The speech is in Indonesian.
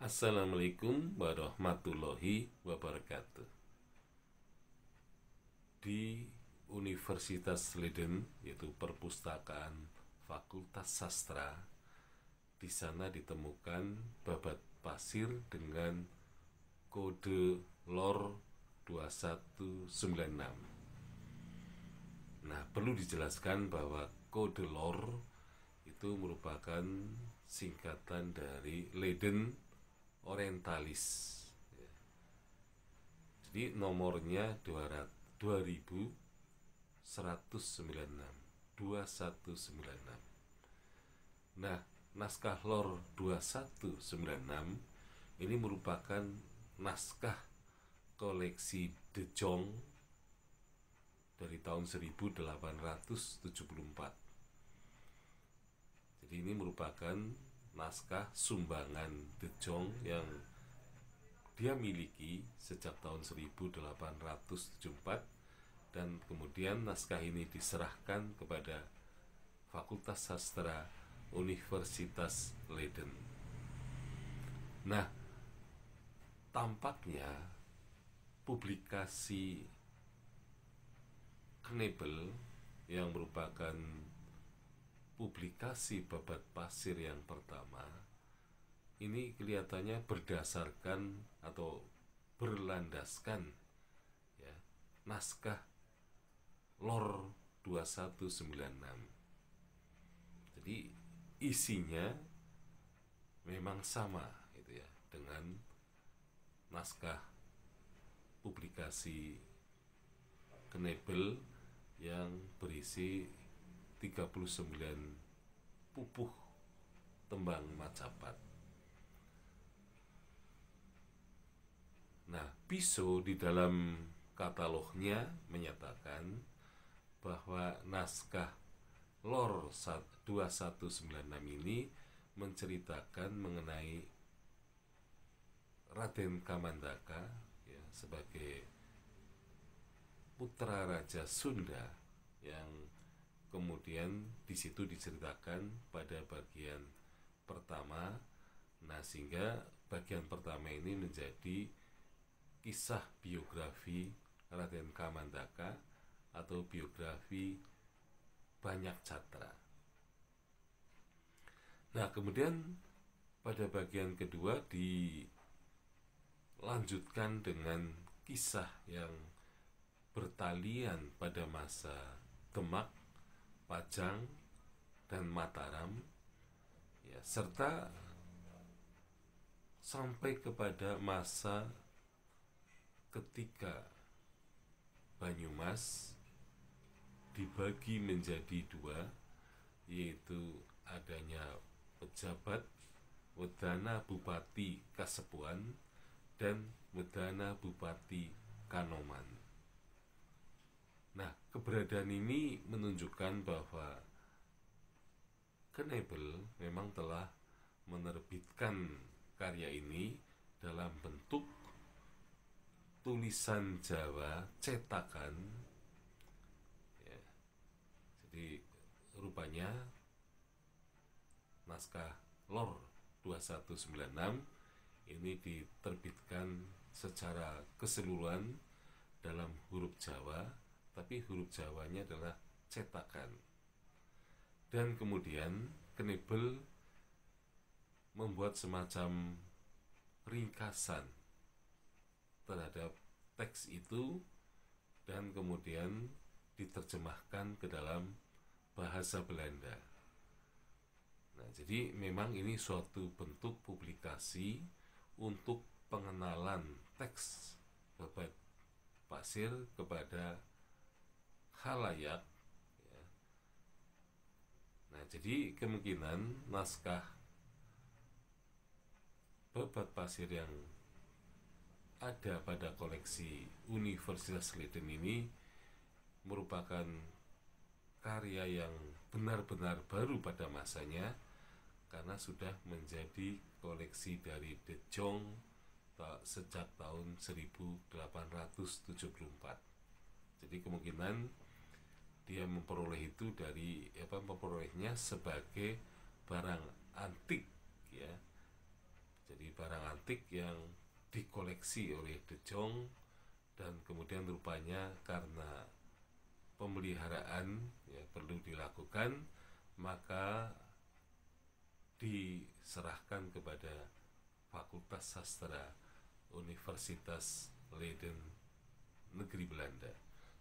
Assalamualaikum warahmatullahi wabarakatuh. Di Universitas Leiden, yaitu perpustakaan Fakultas Sastra, di sana ditemukan babat pasir dengan kode LOR 2196. Nah, perlu dijelaskan bahwa kode LOR itu merupakan singkatan dari Leiden orientalis jadi nomornya 2196 2196 nah naskah lor 2196 ini merupakan naskah koleksi De Jong dari tahun 1874 jadi ini merupakan naskah sumbangan The Jong yang dia miliki sejak tahun 1874 dan kemudian naskah ini diserahkan kepada Fakultas Sastra Universitas Leiden. Nah, tampaknya publikasi Knebel yang merupakan publikasi babat pasir yang pertama ini kelihatannya berdasarkan atau berlandaskan ya naskah LOR 2196. Jadi isinya memang sama gitu ya dengan naskah publikasi Knebel yang berisi 39 pupuh tembang macapat. Nah, Piso di dalam katalognya menyatakan bahwa naskah LOR 2196 ini menceritakan mengenai Raden Kamandaka ya, sebagai putra raja Sunda yang kemudian di situ diceritakan pada bagian pertama nah sehingga bagian pertama ini menjadi kisah biografi Raden Kamandaka atau biografi banyak catra. Nah, kemudian pada bagian kedua dilanjutkan dengan kisah yang bertalian pada masa Demak Pajang dan Mataram ya, serta sampai kepada masa ketika Banyumas dibagi menjadi dua yaitu adanya pejabat Wedana Bupati Kasepuan dan Wedana Bupati Kanoman. Nah, keberadaan ini menunjukkan bahwa Knebel memang telah menerbitkan karya ini dalam bentuk tulisan Jawa cetakan. Ya. Jadi rupanya naskah Lor 2196 ini diterbitkan secara keseluruhan dalam huruf Jawa tapi huruf Jawanya adalah cetakan. Dan kemudian Knebel membuat semacam ringkasan terhadap teks itu dan kemudian diterjemahkan ke dalam bahasa Belanda. Nah, jadi memang ini suatu bentuk publikasi untuk pengenalan teks babat pasir kepada halayak ya. nah jadi kemungkinan naskah bebat pasir yang ada pada koleksi Universitas Leiden ini merupakan karya yang benar-benar baru pada masanya karena sudah menjadi koleksi dari De Jong sejak tahun 1874. Jadi kemungkinan dia memperoleh itu dari apa memperolehnya sebagai barang antik ya jadi barang antik yang dikoleksi oleh De Jong dan kemudian rupanya karena pemeliharaan ya perlu dilakukan maka diserahkan kepada Fakultas Sastra Universitas Leiden